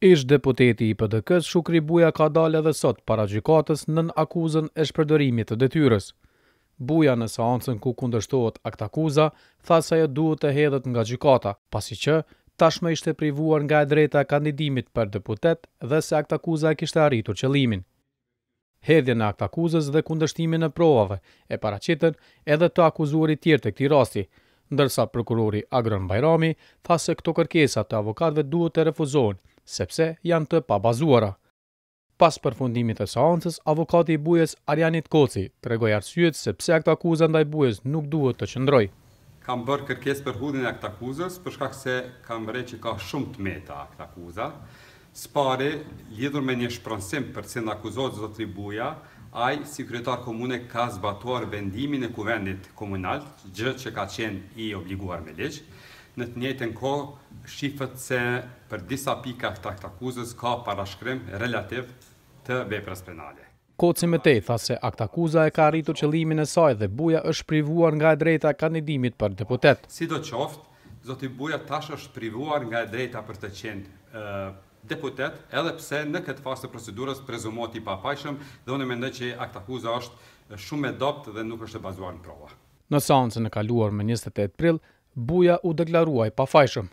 Ish deputeti i pdk Shukri Buja ka dalë edhe sot para gjykatës nën akuzën e shpërdorimit të detyrës. Buja në seancën ku kundërshtohet akt akuza, tha se ajo duhet të hedhet nga gjykata, pasi që tashmë ishte privuar nga e drejta e kandidimit për deputet dhe se akt akuza e kishte arritur qëllimin. Hedhje në akt akuzës dhe kundështimin e provave e paracitën edhe të akuzuarit tjerë të këti rasti, ndërsa prokurori Agron Bajrami tha se këto kërkesat të avokatve duhet të refuzohen, sepse janë të pabazuara. Pas përfundimit të saancës, avokati i bujes Arjanit Koci tregoi arsyet se pse akta akuzën ndaj bujes nuk duhet të qëndroj. Kam bërë kërkes për hudin e akta akuzës, përshka këse kam vërë që ka shumë të meta akta akuza. Spare, lidhur me një shpronësim për cënda akuzot zotë i buja, Ai, si kryetar komune, ka zbatuar vendimin e kuvendit komunal, gjë që ka qenë i obliguar me ligj. Në të njëjtën kohë, shifët se për disa pika të trakt akuzës ka parashkrim relativ të veprës penale. Koci me te tha se aktakuza e ka rritu qëlimin e saj dhe buja është privuar nga e drejta kandidimit për deputet. Si do qoftë, zoti buja tash është privuar nga e drejta për të qenë deputet, edhe pse në këtë fasë të procedurës prezumot i papajshëm dhe unë e mendoj që aktakuza është shumë e dopt dhe nuk është e bazuar në prova. Në saunë se në kaluar më 28 prill, buja u deklaruaj papajshëm.